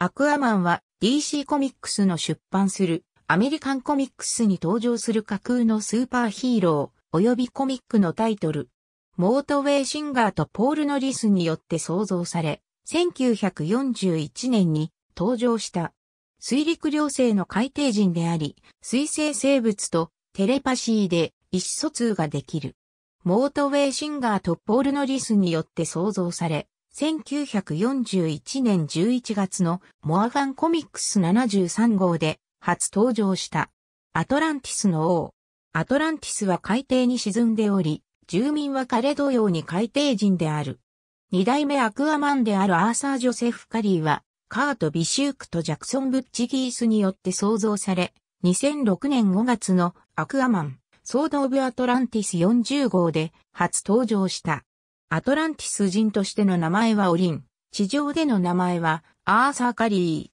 アクアマンは DC コミックスの出版するアメリカンコミックスに登場する架空のスーパーヒーロー及びコミックのタイトル。モートウェイシンガーとポール・ノリスによって創造され、1941年に登場した。水陸両生の海底人であり、水生生物とテレパシーで意思疎通ができる。モートウェイシンガーとポール・ノリスによって創造され、1941年11月のモアガンコミックス73号で初登場した。アトランティスの王。アトランティスは海底に沈んでおり、住民は彼同様に海底人である。二代目アクアマンであるアーサー・ジョセフ・カリーは、カート・ビシュークとジャクソン・ブッチギースによって創造され、2006年5月のアクアマン、ソード・オブ・アトランティス40号で初登場した。アトランティス人としての名前はオリン。地上での名前はアーサーカリー。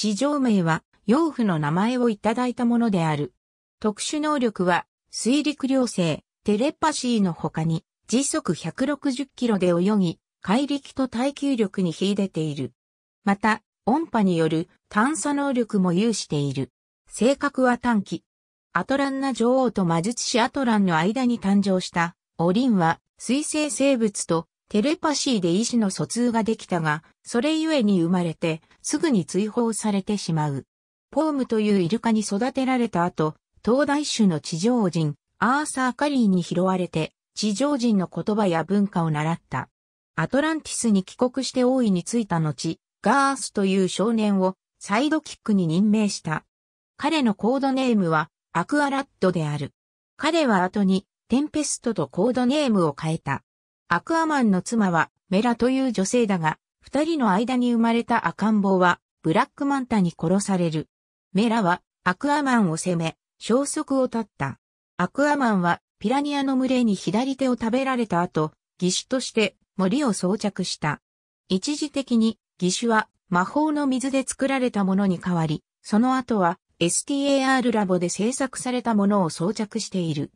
地上名は養父の名前をいただいたものである。特殊能力は水陸両生、テレパシーの他に時速160キロで泳ぎ、怪力と耐久力に秀でている。また、音波による探査能力も有している。性格は短期。アトランナ女王と魔術師アトランの間に誕生したオリンは水生生物とテレパシーで意志の疎通ができたが、それゆえに生まれて、すぐに追放されてしまう。ポームというイルカに育てられた後、東大種の地上人、アーサー・カリーに拾われて、地上人の言葉や文化を習った。アトランティスに帰国して王位に就いた後、ガースという少年をサイドキックに任命した。彼のコードネームはアクアラッドである。彼は後にテンペストとコードネームを変えた。アクアマンの妻はメラという女性だが、二人の間に生まれた赤ん坊はブラックマンタに殺される。メラはアクアマンを攻め、消息を絶った。アクアマンはピラニアの群れに左手を食べられた後、義手として森を装着した。一時的に義手は魔法の水で作られたものに変わり、その後は STAR ラボで制作されたものを装着している。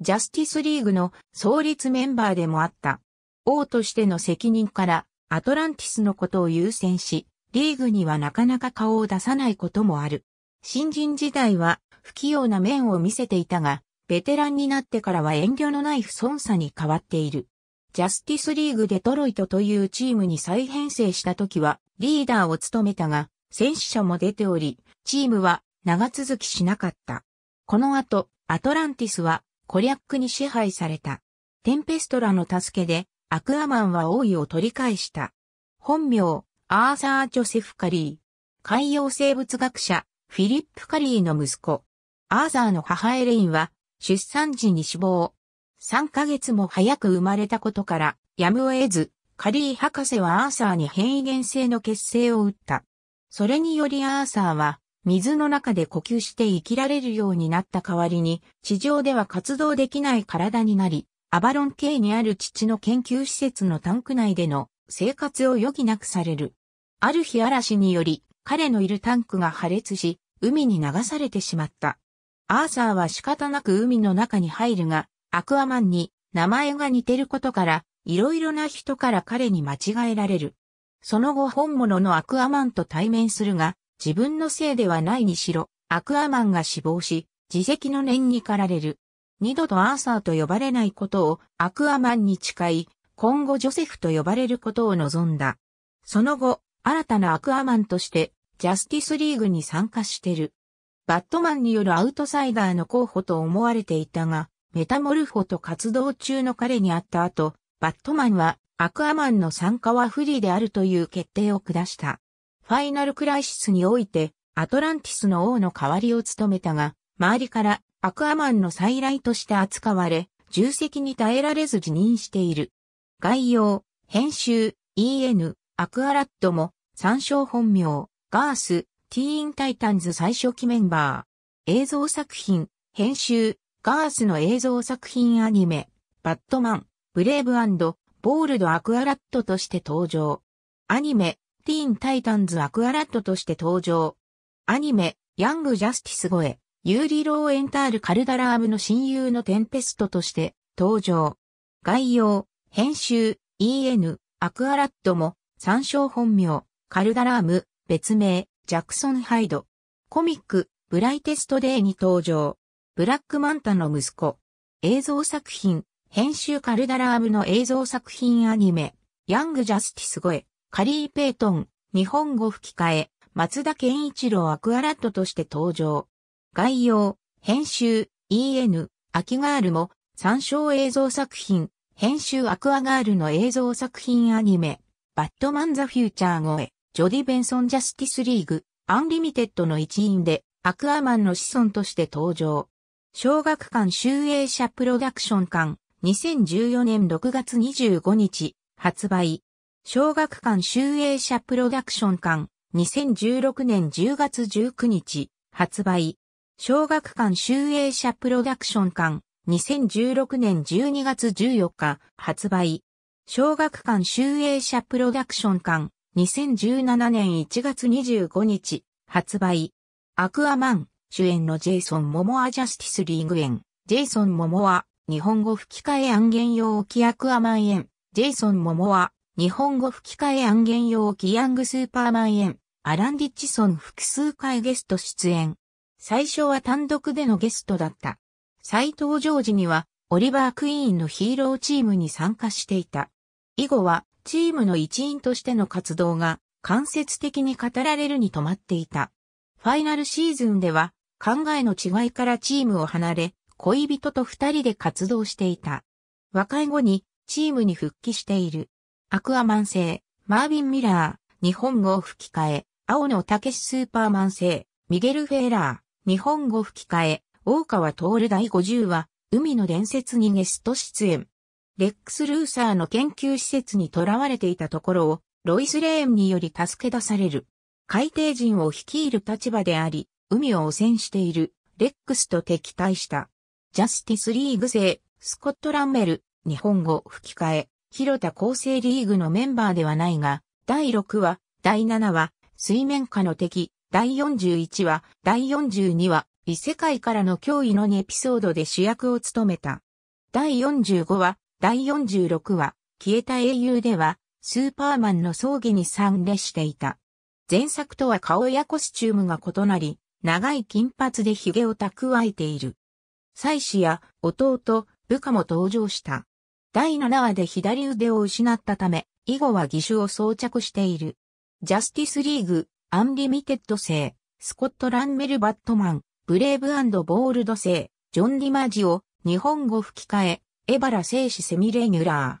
ジャスティスリーグの創立メンバーでもあった。王としての責任からアトランティスのことを優先し、リーグにはなかなか顔を出さないこともある。新人時代は不器用な面を見せていたが、ベテランになってからは遠慮のない不尊さに変わっている。ジャスティスリーグデトロイトというチームに再編成した時はリーダーを務めたが、戦死者も出ており、チームは長続きしなかった。この後、アトランティスはコリャックに支配された。テンペストラの助けで、アクアマンは王位を取り返した。本名、アーサー・ジョセフ・カリー。海洋生物学者、フィリップ・カリーの息子。アーサーの母エレインは、出産時に死亡。3ヶ月も早く生まれたことから、やむを得ず、カリー博士はアーサーに変異原性の結成を打った。それによりアーサーは、水の中で呼吸して生きられるようになった代わりに、地上では活動できない体になり、アバロン系にある父の研究施設のタンク内での生活を余儀なくされる。ある日嵐により、彼のいるタンクが破裂し、海に流されてしまった。アーサーは仕方なく海の中に入るが、アクアマンに名前が似てることから、いろいろな人から彼に間違えられる。その後本物のアクアマンと対面するが、自分のせいではないにしろ、アクアマンが死亡し、自責の念に駆られる。二度とアーサーと呼ばれないことをアクアマンに誓い、今後ジョセフと呼ばれることを望んだ。その後、新たなアクアマンとして、ジャスティスリーグに参加してる。バットマンによるアウトサイダーの候補と思われていたが、メタモルフォと活動中の彼に会った後、バットマンはアクアマンの参加は不利であるという決定を下した。ファイナルクライシスにおいて、アトランティスの王の代わりを務めたが、周りからアクアマンの再来として扱われ、重責に耐えられず辞任している。概要、編集、EN、アクアラッドも、参照本名、ガース、ティーンタイタンズ最初期メンバー。映像作品、編集、ガースの映像作品アニメ、バットマン、ブレイブボールドアクアラットとして登場。アニメ、ティーン・タイタンズ・アクアラットとして登場。アニメ、ヤング・ジャスティス越え、ユーリ・ローエンタール・カルダラームの親友のテンペストとして登場。概要、編集、EN、アクアラットも、参照本名、カルダラーム、別名、ジャクソン・ハイド。コミック、ブライテストデーに登場。ブラックマンタの息子。映像作品、編集カルダラームの映像作品アニメ、ヤング・ジャスティス越え。カリー・ペイトン、日本語吹き替え、松田健一郎アクアラットとして登場。概要、編集、EN、アキガールも、参照映像作品、編集アクアガールの映像作品アニメ、バットマン・ザ・フューチャー越え、ジョディ・ベンソン・ジャスティス・リーグ、アンリミテッドの一員で、アクアマンの子孫として登場。小学館集英社プロダクション館、2014年6月25日、発売。小学館集英社プロダクション館、2016年10月19日、発売。小学館集英社プロダクション館、2016年12月14日、発売。小学館集英社プロダクション館、2017年1月25日、発売。アクアマン、主演のジェイソン・モモア・ジャスティス・リーグ演、ジェイソン・モモア、日本語吹き替え案言用置きアクアマン演、ジェイソン・モモア、日本語吹き替え案言用キヤングスーパーマン演、アラン・ディッチソン複数回ゲスト出演。最初は単独でのゲストだった。再登場時には、オリバー・クイーンのヒーローチームに参加していた。以後は、チームの一員としての活動が、間接的に語られるに止まっていた。ファイナルシーズンでは、考えの違いからチームを離れ、恋人と二人で活動していた。和解後に、チームに復帰している。アクアマン製、マービン・ミラー、日本語吹き替え、青野武スーパーマン製、ミゲル・フェーラー、日本語吹き替え、大川徹第50話、海の伝説にゲスト出演。レックス・ルーサーの研究施設に囚われていたところを、ロイス・レーンにより助け出される。海底人を率いる立場であり、海を汚染している、レックスと敵対した。ジャスティス・リーグ星、スコット・ランメル、日本語吹き替え、広田構成リーグのメンバーではないが、第6話、第7話、水面下の敵、第41話、第42話、異世界からの脅威の2エピソードで主役を務めた。第45話、第46話、消えた英雄では、スーパーマンの葬儀に参列していた。前作とは顔やコスチュームが異なり、長い金髪で髭を蓄えている。妻子や弟、部下も登場した。第7話で左腕を失ったため、以後は義手を装着している。ジャスティスリーグ、アンリミテッド製、スコット・ランメル・バットマン、ブレイブボールド製、ジョン・ディマジオ、日本語吹き替え、エバラ聖子セミレギュラー。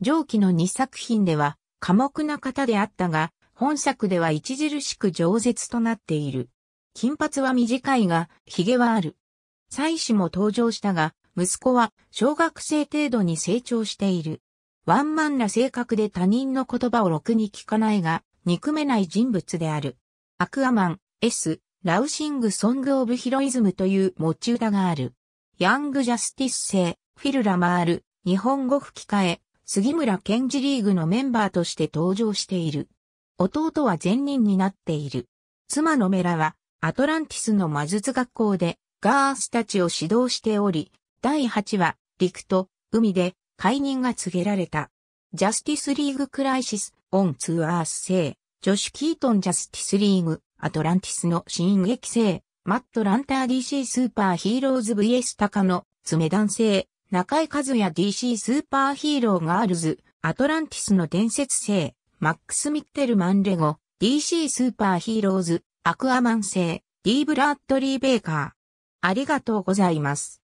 上記の2作品では、寡黙な方であったが、本作では著しく饒舌となっている。金髪は短いが、髭はある。妻子も登場したが、息子は小学生程度に成長している。ワンマンな性格で他人の言葉をろくに聞かないが、憎めない人物である。アクアマン、S、ラウシング・ソング・オブ・ヒロイズムという持ち歌がある。ヤング・ジャスティス製、フィル・ラマール、日本語吹き替え、杉村健治リーグのメンバーとして登場している。弟は前任になっている。妻のメラは、アトランティスの魔術学校で、ガースたちを指導しており、第8話、陸と海で解任が告げられた。ジャスティスリーグクライシス・オン・ツー・アース製、ジョシュ・キートン・ジャスティスリーグ、アトランティスの新劇製、マット・ランター DC スーパーヒーローズ VS 高野、爪男性、中井和也 DC スーパーヒーローガールズ、アトランティスの伝説性、マックス・ミッテルマン・レゴ、DC スーパーヒーローズ、アクアマン製、ーブラッドリー・ベーカー。ありがとうございます。